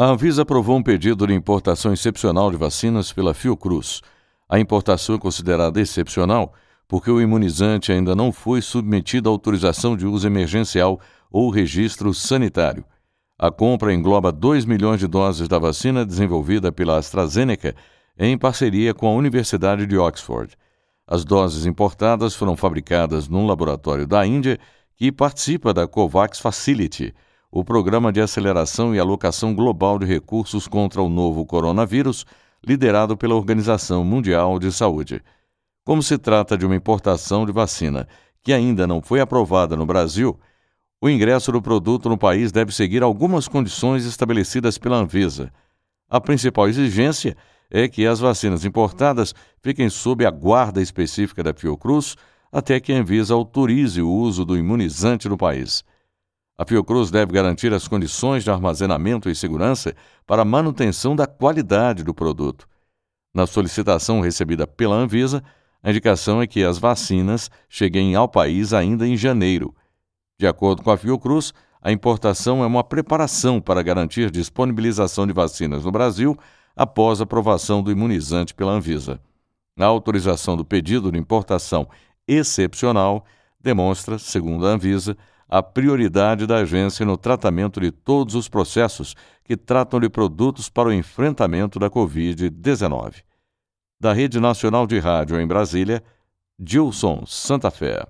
A Anvisa aprovou um pedido de importação excepcional de vacinas pela Fiocruz. A importação é considerada excepcional porque o imunizante ainda não foi submetido à autorização de uso emergencial ou registro sanitário. A compra engloba 2 milhões de doses da vacina desenvolvida pela AstraZeneca em parceria com a Universidade de Oxford. As doses importadas foram fabricadas num laboratório da Índia que participa da COVAX Facility – o Programa de Aceleração e Alocação Global de Recursos contra o Novo Coronavírus, liderado pela Organização Mundial de Saúde. Como se trata de uma importação de vacina que ainda não foi aprovada no Brasil, o ingresso do produto no país deve seguir algumas condições estabelecidas pela Anvisa. A principal exigência é que as vacinas importadas fiquem sob a guarda específica da Fiocruz até que a Anvisa autorize o uso do imunizante no país. A Fiocruz deve garantir as condições de armazenamento e segurança para manutenção da qualidade do produto. Na solicitação recebida pela Anvisa, a indicação é que as vacinas cheguem ao país ainda em janeiro. De acordo com a Fiocruz, a importação é uma preparação para garantir disponibilização de vacinas no Brasil após aprovação do imunizante pela Anvisa. A autorização do pedido de importação excepcional demonstra, segundo a Anvisa, a prioridade da agência no tratamento de todos os processos que tratam de produtos para o enfrentamento da Covid-19. Da Rede Nacional de Rádio em Brasília, Dilson Santa Fé.